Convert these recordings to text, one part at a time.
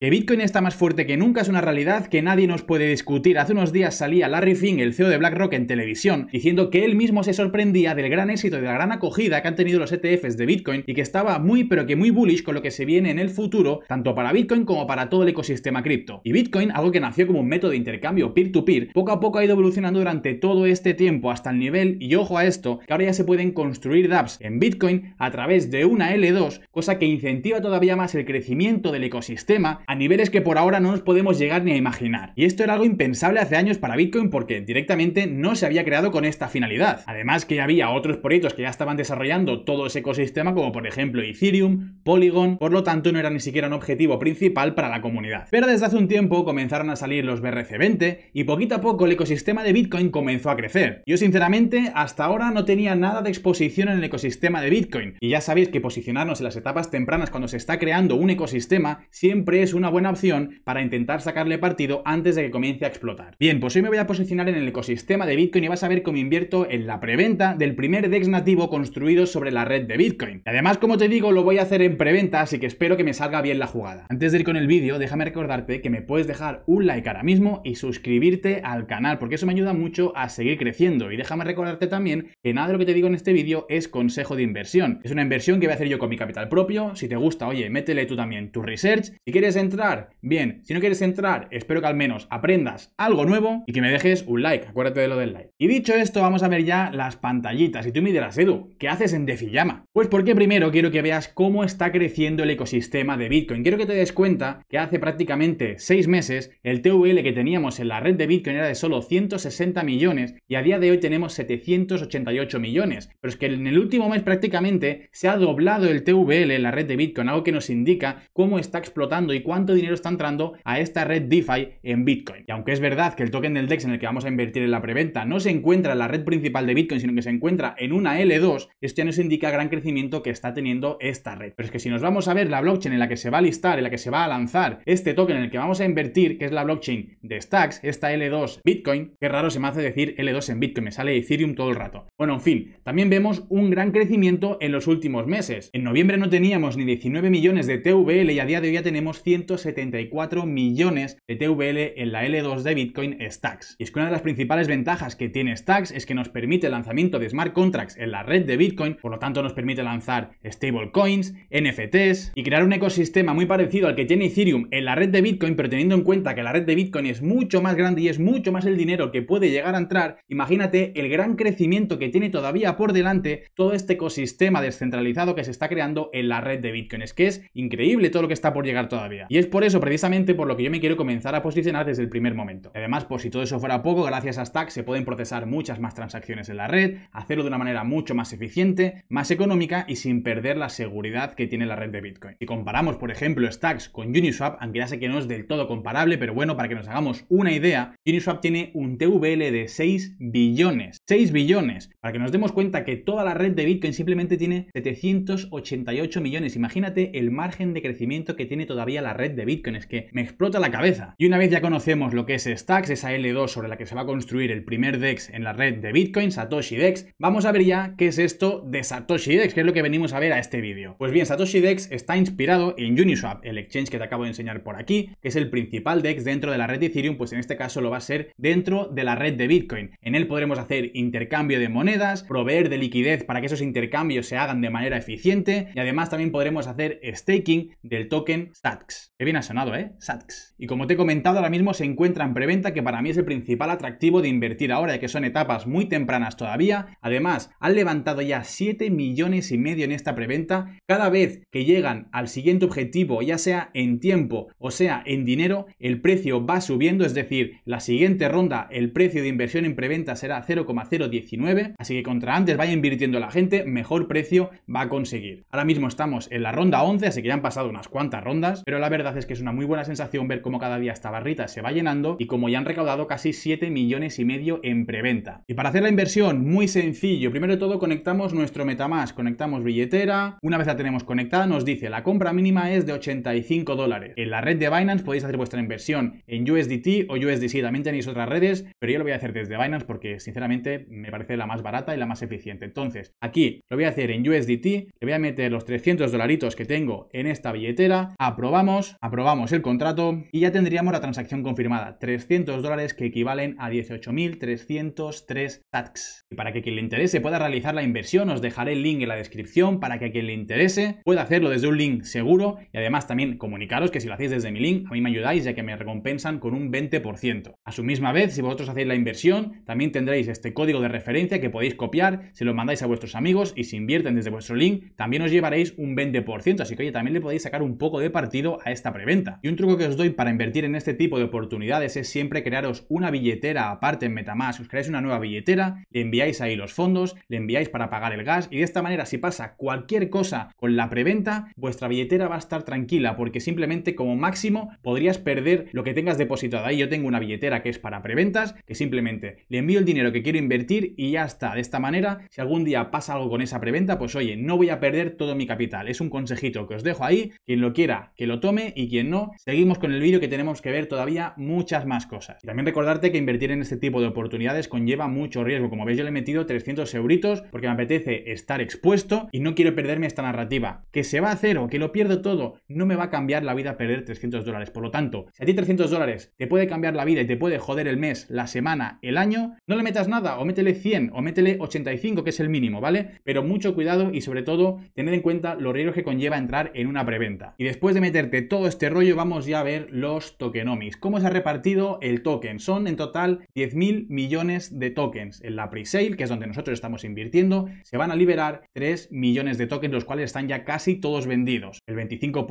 Que Bitcoin está más fuerte que nunca es una realidad que nadie nos puede discutir. Hace unos días salía Larry Fink, el CEO de BlackRock, en televisión, diciendo que él mismo se sorprendía del gran éxito y de la gran acogida que han tenido los ETFs de Bitcoin y que estaba muy pero que muy bullish con lo que se viene en el futuro, tanto para Bitcoin como para todo el ecosistema cripto. Y Bitcoin, algo que nació como un método de intercambio peer-to-peer, -peer, poco a poco ha ido evolucionando durante todo este tiempo hasta el nivel, y ojo a esto, que ahora ya se pueden construir dApps en Bitcoin a través de una L2, cosa que incentiva todavía más el crecimiento del ecosistema a niveles que por ahora no nos podemos llegar ni a imaginar. Y esto era algo impensable hace años para Bitcoin porque directamente no se había creado con esta finalidad. Además que había otros proyectos que ya estaban desarrollando todo ese ecosistema como por ejemplo Ethereum, Polygon, por lo tanto no era ni siquiera un objetivo principal para la comunidad. Pero desde hace un tiempo comenzaron a salir los BRC20 y poquito a poco el ecosistema de Bitcoin comenzó a crecer. Yo sinceramente hasta ahora no tenía nada de exposición en el ecosistema de Bitcoin y ya sabéis que posicionarnos en las etapas tempranas cuando se está creando un ecosistema siempre es un una buena opción para intentar sacarle partido antes de que comience a explotar. Bien, pues hoy me voy a posicionar en el ecosistema de Bitcoin y vas a ver cómo invierto en la preventa del primer DEX nativo construido sobre la red de Bitcoin. además, como te digo, lo voy a hacer en preventa, así que espero que me salga bien la jugada. Antes de ir con el vídeo, déjame recordarte que me puedes dejar un like ahora mismo y suscribirte al canal, porque eso me ayuda mucho a seguir creciendo. Y déjame recordarte también que nada de lo que te digo en este vídeo es consejo de inversión. Es una inversión que voy a hacer yo con mi capital propio. Si te gusta, oye, métele tú también tu research. Si quieres entrar entrar? Bien, si no quieres entrar, espero que al menos aprendas algo nuevo y que me dejes un like, acuérdate de lo del like. Y dicho esto, vamos a ver ya las pantallitas. Y tú me dirás, Edu, ¿qué haces en DeFi Pues porque primero quiero que veas cómo está creciendo el ecosistema de Bitcoin. Quiero que te des cuenta que hace prácticamente seis meses el TVL que teníamos en la red de Bitcoin era de solo 160 millones y a día de hoy tenemos 788 millones. Pero es que en el último mes prácticamente se ha doblado el TVL en la red de Bitcoin, algo que nos indica cómo está explotando y cuánto cuánto dinero está entrando a esta red DeFi en Bitcoin. Y aunque es verdad que el token del DEX en el que vamos a invertir en la preventa no se encuentra en la red principal de Bitcoin, sino que se encuentra en una L2, esto ya nos indica gran crecimiento que está teniendo esta red. Pero es que si nos vamos a ver la blockchain en la que se va a listar, en la que se va a lanzar este token en el que vamos a invertir, que es la blockchain de Stacks, esta L2 Bitcoin, qué raro se me hace decir L2 en Bitcoin, me sale Ethereum todo el rato. Bueno, en fin, también vemos un gran crecimiento en los últimos meses. En noviembre no teníamos ni 19 millones de TVL y a día de hoy ya tenemos 100 174 millones de TVL en la L2 de Bitcoin Stacks. Y es que una de las principales ventajas que tiene Stacks es que nos permite el lanzamiento de smart contracts en la red de Bitcoin, por lo tanto nos permite lanzar stablecoins, NFTs y crear un ecosistema muy parecido al que tiene Ethereum en la red de Bitcoin, pero teniendo en cuenta que la red de Bitcoin es mucho más grande y es mucho más el dinero que puede llegar a entrar, imagínate el gran crecimiento que tiene todavía por delante todo este ecosistema descentralizado que se está creando en la red de Bitcoin. Es que es increíble todo lo que está por llegar todavía es por eso, precisamente, por lo que yo me quiero comenzar a posicionar desde el primer momento. Además, por si todo eso fuera poco, gracias a Stacks se pueden procesar muchas más transacciones en la red, hacerlo de una manera mucho más eficiente, más económica y sin perder la seguridad que tiene la red de Bitcoin. Si comparamos, por ejemplo, Stacks con Uniswap, aunque ya sé que no es del todo comparable, pero bueno, para que nos hagamos una idea, Uniswap tiene un TVL de 6 billones. 6 billones. Para que nos demos cuenta que toda la red de Bitcoin simplemente tiene 788 millones. Imagínate el margen de crecimiento que tiene todavía la red de Bitcoin. Es que me explota la cabeza. Y una vez ya conocemos lo que es Stacks, esa L2 sobre la que se va a construir el primer DEX en la red de Bitcoin, Satoshi DEX, vamos a ver ya qué es esto de Satoshi DEX, que es lo que venimos a ver a este vídeo. Pues bien, Satoshi DEX está inspirado en Uniswap, el exchange que te acabo de enseñar por aquí, que es el principal DEX dentro de la red de Ethereum, pues en este caso lo va a ser dentro de la red de Bitcoin. En él podremos hacer intercambio de monedas, proveer de liquidez para que esos intercambios se hagan de manera eficiente y además también podremos hacer staking del token stacks Qué bien ha sonado, ¿eh? Sats. Y como te he comentado, ahora mismo se encuentra en preventa, que para mí es el principal atractivo de invertir ahora, ya que son etapas muy tempranas todavía. Además, han levantado ya 7 millones y medio en esta preventa. Cada vez que llegan al siguiente objetivo, ya sea en tiempo o sea en dinero, el precio va subiendo, es decir, la siguiente ronda, el precio de inversión en preventa será 0,019, así que contra antes vaya invirtiendo la gente, mejor precio va a conseguir. Ahora mismo estamos en la ronda 11, así que ya han pasado unas cuantas rondas, pero la verdad es que es una muy buena sensación ver cómo cada día esta barrita se va llenando y como ya han recaudado casi 7 millones y medio en preventa. Y para hacer la inversión, muy sencillo. Primero de todo conectamos nuestro Metamask, conectamos billetera. Una vez la tenemos conectada nos dice la compra mínima es de 85 dólares. En la red de Binance podéis hacer vuestra inversión en USDT o USDC. También tenéis otras redes, pero yo lo voy a hacer desde Binance porque sinceramente me parece la más barata y la más eficiente. Entonces, aquí lo voy a hacer en USDT, le voy a meter los 300 dolaritos que tengo en esta billetera, aprobamos aprobamos el contrato y ya tendríamos la transacción confirmada, 300 dólares que equivalen a 18.303 TAX. Y para que quien le interese pueda realizar la inversión, os dejaré el link en la descripción para que quien le interese pueda hacerlo desde un link seguro y además también comunicaros que si lo hacéis desde mi link, a mí me ayudáis ya que me recompensan con un 20%. A su misma vez, si vosotros hacéis la inversión, también tendréis este código de referencia que podéis copiar, si lo mandáis a vuestros amigos y si invierten desde vuestro link, también os llevaréis un 20%, así que oye, también le podéis sacar un poco de partido a esta preventa. Y un truco que os doy para invertir en este tipo de oportunidades es siempre crearos una billetera aparte en Metamask. Os creáis una nueva billetera, le enviáis ahí los fondos, le enviáis para pagar el gas y de esta manera si pasa cualquier cosa con la preventa, vuestra billetera va a estar tranquila porque simplemente como máximo podrías perder lo que tengas depositado ahí. Yo tengo una billetera que es para preventas que simplemente le envío el dinero que quiero invertir y ya está. De esta manera, si algún día pasa algo con esa preventa, pues oye, no voy a perder todo mi capital. Es un consejito que os dejo ahí, quien lo quiera que lo tome y quien no, seguimos con el vídeo que tenemos que ver todavía muchas más cosas. Y también recordarte que invertir en este tipo de oportunidades conlleva mucho riesgo. Como veis, yo le he metido 300 euritos porque me apetece estar expuesto y no quiero perderme esta narrativa. Que se va a cero, que lo pierdo todo, no me va a cambiar la vida perder 300 dólares. Por lo tanto, si a ti 300 dólares te puede cambiar la vida y te puede joder el mes, la semana, el año, no le metas nada o métele 100 o métele 85, que es el mínimo, ¿vale? Pero mucho cuidado y sobre todo tener en cuenta los riesgos que conlleva entrar en una preventa. Y después de meterte todo este rollo vamos ya a ver los tokenomics. Cómo se ha repartido el token. Son en total 10.000 millones de tokens. En la presale, que es donde nosotros estamos invirtiendo, se van a liberar 3 millones de tokens, los cuales están ya casi todos vendidos. El 25%,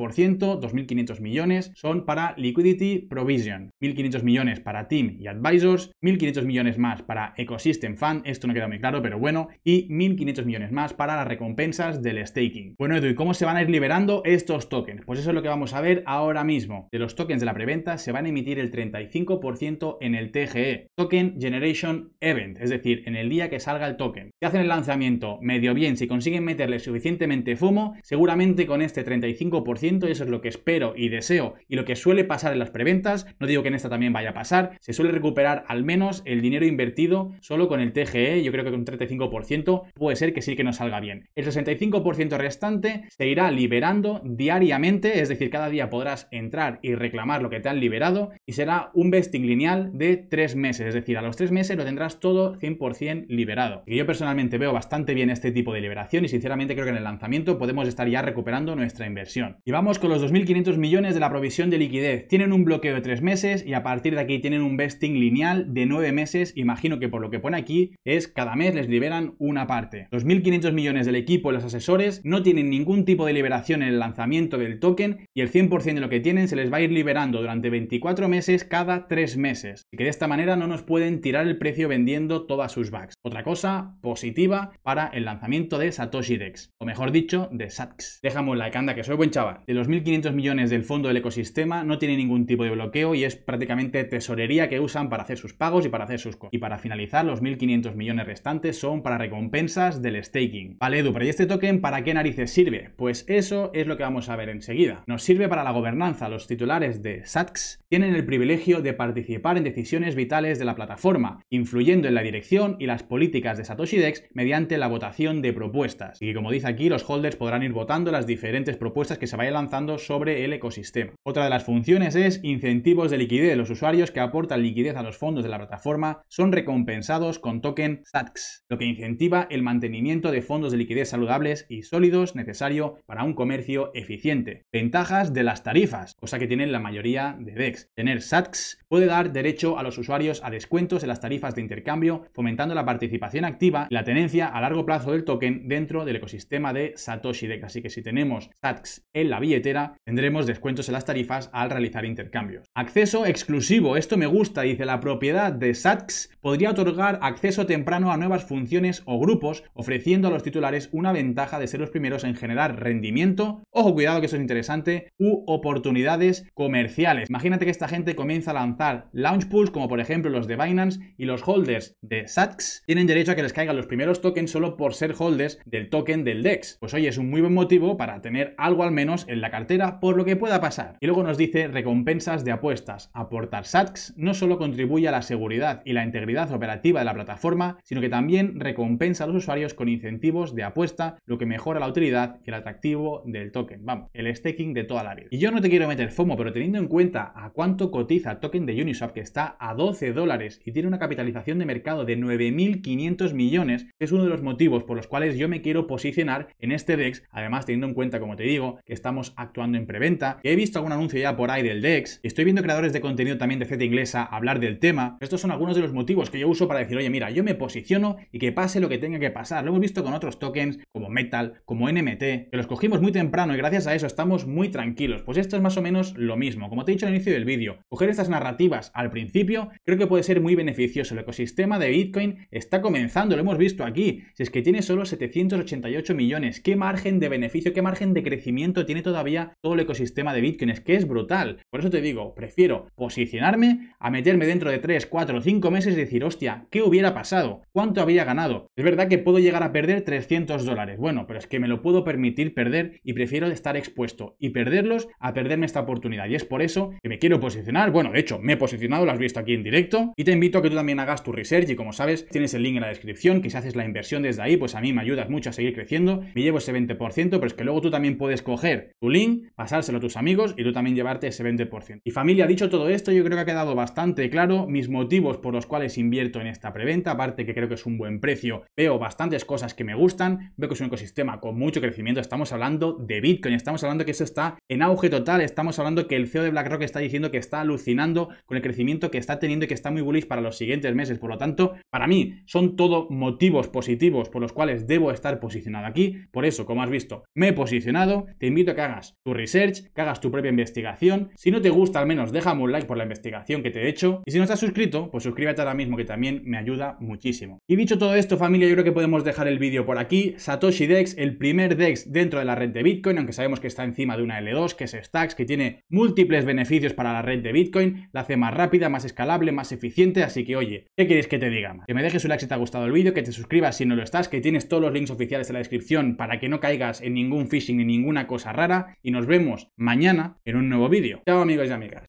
2.500 millones, son para Liquidity Provision. 1.500 millones para Team y Advisors. 1.500 millones más para Ecosystem fan. Esto no queda muy claro, pero bueno. Y 1.500 millones más para las recompensas del staking. Bueno, Edu, ¿y cómo se van a ir liberando estos tokens? Pues eso es lo que vamos a ver ahora mismo. De los tokens de la preventa se van a emitir el 35% en el TGE, Token Generation Event, es decir, en el día que salga el token. Si hacen el lanzamiento medio bien, si consiguen meterle suficientemente fumo, seguramente con este 35%, eso es lo que espero y deseo, y lo que suele pasar en las preventas, no digo que en esta también vaya a pasar, se suele recuperar al menos el dinero invertido solo con el TGE, yo creo que con un 35% puede ser que sí que nos salga bien. El 65% restante se irá liberando diariamente, es decir, cada día podrás entrar y reclamar lo que te han liberado y será un vesting lineal de tres meses, es decir, a los tres meses lo tendrás todo 100% liberado. Y yo personalmente veo bastante bien este tipo de liberación y sinceramente creo que en el lanzamiento podemos estar ya recuperando nuestra inversión. Y vamos con los 2.500 millones de la provisión de liquidez. Tienen un bloqueo de tres meses y a partir de aquí tienen un vesting lineal de nueve meses. Imagino que por lo que pone aquí es cada mes les liberan una parte. 2.500 millones del equipo los asesores no tienen ningún tipo de liberación en el lanzamiento del token y el 100% de lo que tienen se les va a ir liberando durante 24 meses cada 3 meses, y que de esta manera no nos pueden tirar el precio vendiendo todas sus backs. Otra cosa positiva para el lanzamiento de Satoshi Dex, o mejor dicho, de SATX. Dejamos la like, que soy buen chaval. De los 1.500 millones del fondo del ecosistema no tiene ningún tipo de bloqueo y es prácticamente tesorería que usan para hacer sus pagos y para hacer sus cosas. Y para finalizar, los 1.500 millones restantes son para recompensas del staking. Vale, Edu, pero ¿y este token para qué narices sirve? Pues eso es lo que vamos a ver enseguida. Nos sirve para gobernanza, los titulares de SATX tienen el privilegio de participar en decisiones vitales de la plataforma, influyendo en la dirección y las políticas de Satoshi Dex mediante la votación de propuestas. Y como dice aquí, los holders podrán ir votando las diferentes propuestas que se vayan lanzando sobre el ecosistema. Otra de las funciones es incentivos de liquidez. Los usuarios que aportan liquidez a los fondos de la plataforma son recompensados con token SATX, lo que incentiva el mantenimiento de fondos de liquidez saludables y sólidos necesario para un comercio eficiente. Ventajas de las tarifas, cosa que tienen la mayoría de DEX. Tener SATX puede dar derecho a los usuarios a descuentos en las tarifas de intercambio, fomentando la participación activa y la tenencia a largo plazo del token dentro del ecosistema de Satoshi DEX. Así que si tenemos SATX en la billetera, tendremos descuentos en las tarifas al realizar intercambios. Acceso exclusivo, esto me gusta, dice la propiedad de SATX podría otorgar acceso temprano a nuevas funciones o grupos, ofreciendo a los titulares una ventaja de ser los primeros en generar rendimiento, ojo cuidado que eso es interesante, u oportunidades comerciales. Imagínate que esta gente comienza a lanzar launch pools como por ejemplo los de Binance y los holders de sats tienen derecho a que les caigan los primeros tokens solo por ser holders del token del DEX. Pues hoy es un muy buen motivo para tener algo al menos en la cartera por lo que pueda pasar. Y luego nos dice recompensas de apuestas. Aportar sats no solo contribuye a la seguridad y la integridad operativa de la plataforma, sino que también recompensa a los usuarios con incentivos de apuesta, lo que mejora la utilidad y el atractivo del token. Vamos, el staking de toda la vida yo no te quiero meter FOMO, pero teniendo en cuenta a cuánto cotiza token de Uniswap, que está a 12 dólares y tiene una capitalización de mercado de 9.500 millones, es uno de los motivos por los cuales yo me quiero posicionar en este DEX, además teniendo en cuenta, como te digo, que estamos actuando en preventa, he visto algún anuncio ya por ahí del DEX, estoy viendo creadores de contenido también de Z inglesa hablar del tema, estos son algunos de los motivos que yo uso para decir, oye, mira, yo me posiciono y que pase lo que tenga que pasar. Lo hemos visto con otros tokens como Metal, como NMT, que los cogimos muy temprano y gracias a eso estamos muy tranquilos. Pues esto es más o menos lo mismo. Como te he dicho al inicio del vídeo, coger estas narrativas al principio creo que puede ser muy beneficioso. El ecosistema de Bitcoin está comenzando, lo hemos visto aquí. Si es que tiene solo 788 millones, ¿qué margen de beneficio, qué margen de crecimiento tiene todavía todo el ecosistema de Bitcoin? Es que es brutal. Por eso te digo, prefiero posicionarme a meterme dentro de 3, 4, 5 meses y decir, hostia, ¿qué hubiera pasado? ¿Cuánto había ganado? Es verdad que puedo llegar a perder 300 dólares. Bueno, pero es que me lo puedo permitir perder y prefiero estar expuesto y perderlos a perderme esta oportunidad. Y es por eso que me quiero posicionar. Bueno, de hecho, me he posicionado, lo has visto aquí en directo. Y te invito a que tú también hagas tu research. Y como sabes, tienes el link en la descripción. Que si haces la inversión desde ahí, pues a mí me ayudas mucho a seguir creciendo. Me llevo ese 20%, pero es que luego tú también puedes coger tu link, pasárselo a tus amigos y tú también llevarte ese 20%. Y familia, dicho todo esto, yo creo que ha quedado bastante claro mis motivos por los cuales invierto en esta preventa. Aparte que creo que es un buen precio, veo bastantes cosas que me gustan. Veo que es un ecosistema con mucho crecimiento. Estamos hablando de Bitcoin, estamos hablando que eso está en auge total. Estamos hablando que el CEO de BlackRock está diciendo que está alucinando con el crecimiento que está teniendo y que está muy bullish para los siguientes meses. Por lo tanto, para mí son todo motivos positivos por los cuales debo estar posicionado aquí. Por eso, como has visto, me he posicionado. Te invito a que hagas tu research, que hagas tu propia investigación. Si no te gusta, al menos déjame un like por la investigación que te he hecho. Y si no estás suscrito, pues suscríbete ahora mismo, que también me ayuda muchísimo. Y dicho todo esto, familia, yo creo que podemos dejar el vídeo por aquí. Satoshi Dex, el primer Dex dentro de la red de Bitcoin, aunque sabemos que está encima de una L2, que Stacks, que tiene múltiples beneficios para la red de Bitcoin, la hace más rápida, más escalable, más eficiente, así que oye, ¿qué quieres que te diga? Que me dejes un like si te ha gustado el vídeo, que te suscribas si no lo estás, que tienes todos los links oficiales en la descripción para que no caigas en ningún phishing ni ninguna cosa rara, y nos vemos mañana en un nuevo vídeo. Chao amigos y amigas.